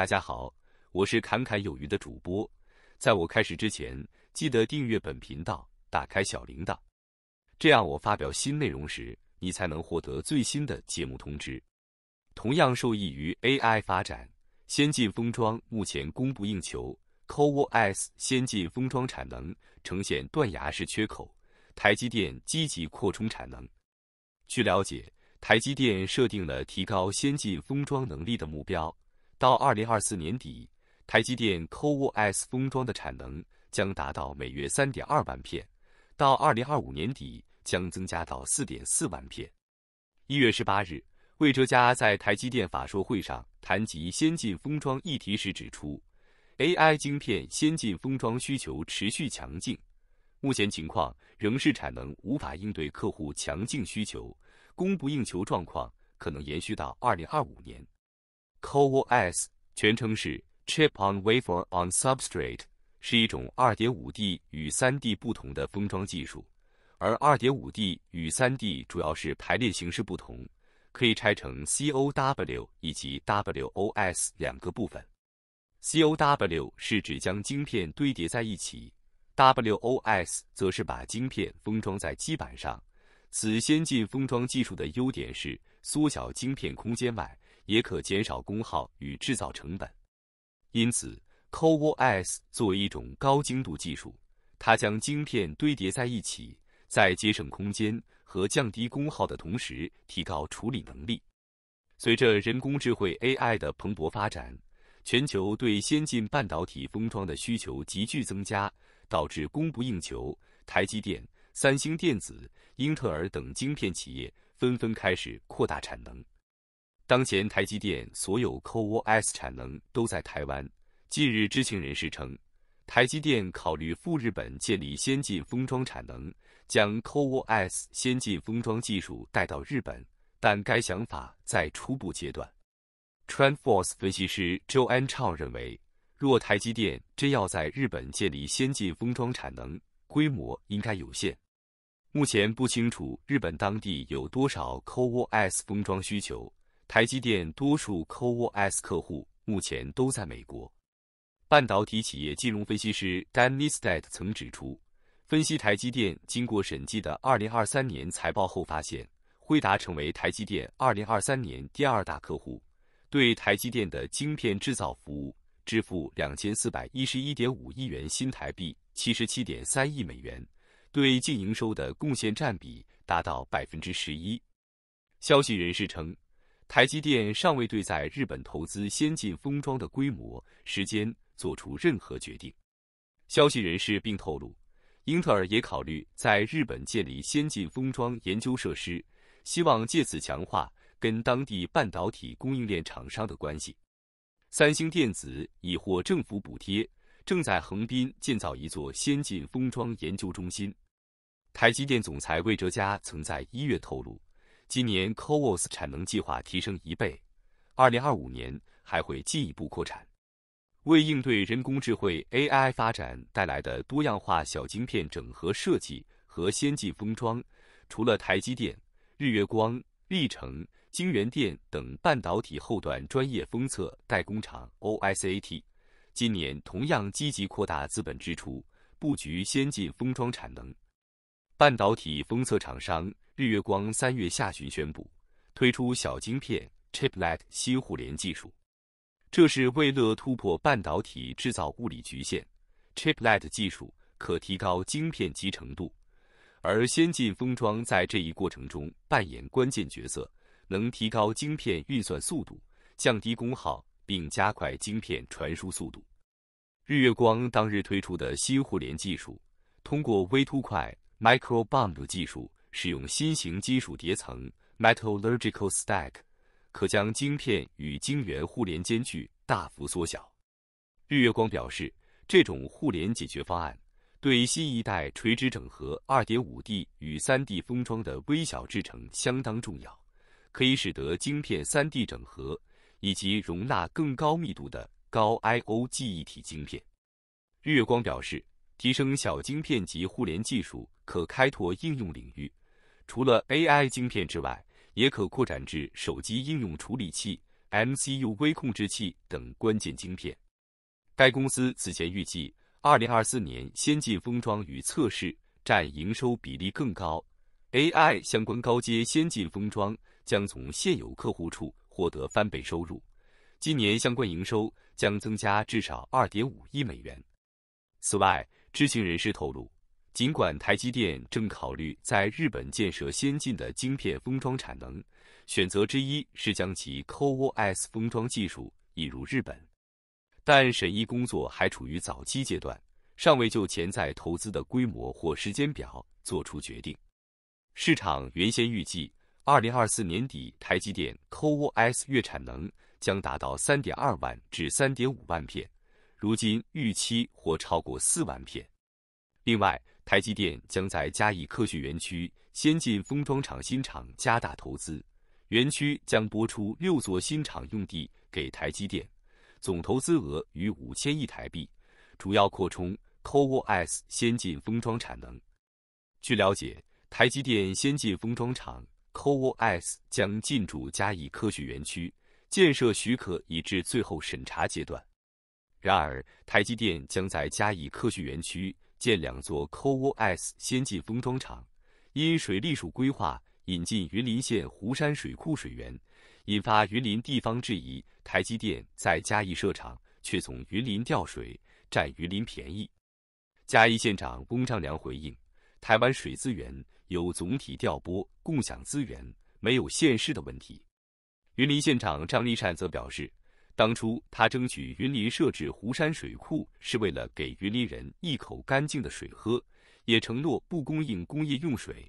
大家好，我是侃侃有余的主播。在我开始之前，记得订阅本频道，打开小铃铛，这样我发表新内容时，你才能获得最新的节目通知。同样受益于 AI 发展，先进封装目前供不应求，CoWoS 先进封装产能呈现断崖式缺口，台积电积极扩充产能。据了解，台积电设定了提高先进封装能力的目标。到二零二四年底，台积电 CoWoS 封装的产能将达到每月三点二万片；到二零二五年底，将增加到四点四万片。一月十八日，魏哲家在台积电法说会上谈及先进封装议题时指出，AI 晶片先进封装需求持续强劲，目前情况仍是产能无法应对客户强劲需求，供不应求状况可能延续到二零二五年。COS o 全称是 Chip on Wafer on Substrate，是一种二点五 D 与三 D 不同的封装技术。而二点五 D 与三 D 主要是排列形式不同，可以拆成 COW 以及 WOS 两个部分。COW 是指将晶片堆叠在一起，WOS 则是把晶片封装在基板上。此先进封装技术的优点是缩小晶片空间外。也可减少功耗与制造成本，因此 CoWoS 作为一种高精度技术，它将晶片堆叠在一起，在节省空间和降低功耗的同时，提高处理能力。随着人工智慧 AI 的蓬勃发展，全球对先进半导体封装的需求急剧增加，导致供不应求。台积电、三星电子、英特尔等晶片企业纷纷开始扩大产能。当前台积电所有 CoWoS 产能都在台湾。近日，知情人士称，台积电考虑赴日本建立先进封装产能，将 CoWoS 先进封装技术带到日本，但该想法在初步阶段。t r e n d f o r c e 分析师 j o 畅 n Chao 认为，若台积电真要在日本建立先进封装产能，规模应该有限。目前不清楚日本当地有多少 CoWoS 封装需求。台积电多数 CoWoS 客户目前都在美国。半导体企业金融分析师 d a n n i s t e d 曾指出，分析台积电经过审计的二零二三年财报后发现，辉达成为台积电二零二三年第二大客户，对台积电的晶片制造服务支付两千四百一十一点五亿元新台币，七十七点三亿美元，对净营收的贡献占比达到百分之十一。消息人士称。台积电尚未对在日本投资先进封装的规模、时间做出任何决定。消息人士并透露，英特尔也考虑在日本建立先进封装研究设施，希望借此强化跟当地半导体供应链厂商的关系。三星电子已获政府补贴，正在横滨建造一座先进封装研究中心。台积电总裁魏哲嘉曾在一月透露。今年，COOS 产能计划提升一倍，二零二五年还会进一步扩产。为应对人工智慧 AI 发展带来的多样化小晶片整合设计和先进封装，除了台积电、日月光、力成、晶圆电等半导体后段专业封测代工厂 OSAT，今年同样积极扩大资本支出，布局先进封装产能。半导体封测厂商日月光三月下旬宣布推出小晶片 Chiplet 新互联技术，这是为了突破半导体制造物理局限。Chiplet 技术可提高晶片集成度，而先进封装在这一过程中扮演关键角色，能提高晶片运算速度，降低功耗，并加快晶片传输速度。日月光当日推出的新互联技术，通过微凸块。Micro bump 技术使用新型金属叠层 metalurgical stack，可将晶片与晶圆互联间距大幅缩小。日月光表示，这种互联解决方案对新一代垂直整合 2.5D 与 3D 封装的微小制成相当重要，可以使得晶片 3D 整合以及容纳更高密度的高 I/O 记忆体晶片。日月光表示。提升小晶片级互联技术可开拓应用领域，除了 AI 晶片之外，也可扩展至手机应用处理器、MCU 微控制器等关键晶片。该公司此前预计，2024年先进封装与测试占营收比例更高，AI 相关高阶先进封装将从现有客户处获得翻倍收入，今年相关营收将增加至少2.5亿美元。此外，知情人士透露，尽管台积电正考虑在日本建设先进的晶片封装产能，选择之一是将其 CoWoS 封装技术引入日本，但审议工作还处于早期阶段，尚未就潜在投资的规模或时间表做出决定。市场原先预计，2024年底台积电 CoWoS 月产能将达到3.2万至3.5万片。如今预期或超过四万片。另外，台积电将在嘉义科学园区先进封装厂新厂加大投资，园区将拨出六座新厂用地给台积电，总投资额逾五千亿台币，主要扩充 CoWoS 先进封装产能。据了解，台积电先进封装厂 CoWoS 将进驻嘉义科学园区，建设许可已至最后审查阶段。然而，台积电将在嘉义科学园区建两座 CoWoS 先进封装厂，因水利署规划引进云林县湖山水库水源，引发云林地方质疑。台积电在嘉义设厂，却从云林调水，占云林便宜。嘉义县长翁章良回应，台湾水资源有总体调拨、共享资源，没有县市的问题。云林县长张立善则表示。当初他争取云林设置湖山水库，是为了给云林人一口干净的水喝，也承诺不供应工业用水。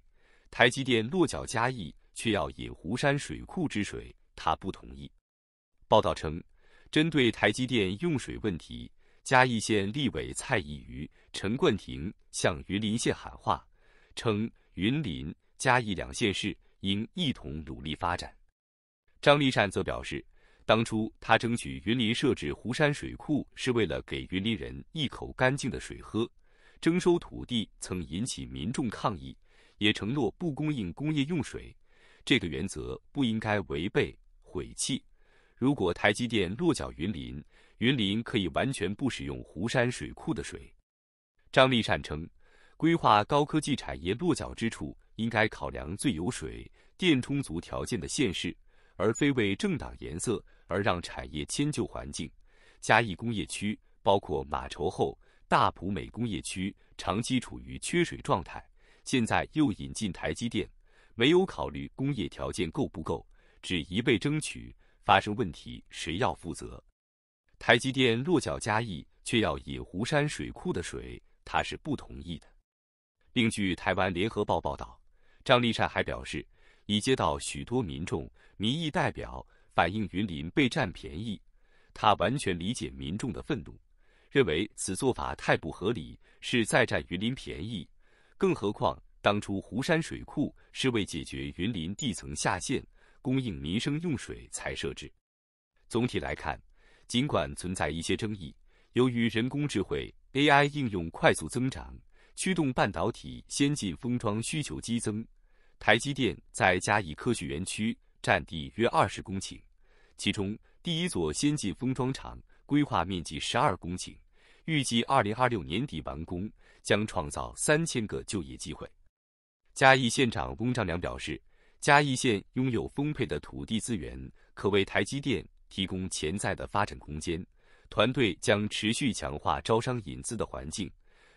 台积电落脚嘉义，却要引湖山水库之水，他不同意。报道称，针对台积电用水问题，嘉义县立委蔡宜瑜、陈冠廷向云林县喊话，称云林、嘉义两县市应一同努力发展。张立善则表示。当初他争取云林设置湖山水库，是为了给云林人一口干净的水喝。征收土地曾引起民众抗议，也承诺不供应工业用水。这个原则不应该违背毁弃。如果台积电落脚云林，云林可以完全不使用湖山水库的水。张立善称，规划高科技产业落脚之处，应该考量最有水电充足条件的县市，而非为政党颜色。而让产业迁就环境，嘉义工业区包括马稠后、大埔美工业区长期处于缺水状态，现在又引进台积电，没有考虑工业条件够不够，只一味争取。发生问题谁要负责？台积电落脚嘉义，却要野湖山水库的水，他是不同意的。另据《台湾联合报》报道，张立善还表示，已接到许多民众、民意代表。反映云林被占便宜，他完全理解民众的愤怒，认为此做法太不合理，是在占云林便宜。更何况当初湖山水库是为解决云林地层下陷、供应民生用水才设置。总体来看，尽管存在一些争议，由于人工智慧 AI 应用快速增长，驱动半导体先进封装需求激增，台积电在嘉义科学园区。占地约二十公顷，其中第一座先进封装厂规划面积十二公顷，预计二零二六年底完工，将创造三千个就业机会。嘉义县长翁章良表示，嘉义县拥有丰沛的土地资源，可为台积电提供潜在的发展空间。团队将持续强化招商引资的环境，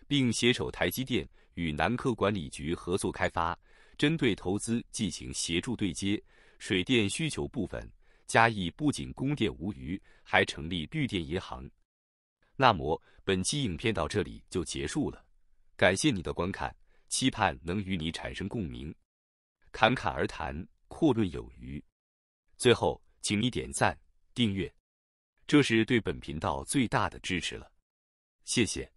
并携手台积电与南科管理局合作开发，针对投资进行协助对接。水电需求部分，嘉义不仅供电无虞，还成立绿电银行。那么本期影片到这里就结束了，感谢你的观看，期盼能与你产生共鸣。侃侃而谈，阔论有余。最后，请你点赞、订阅，这是对本频道最大的支持了，谢谢。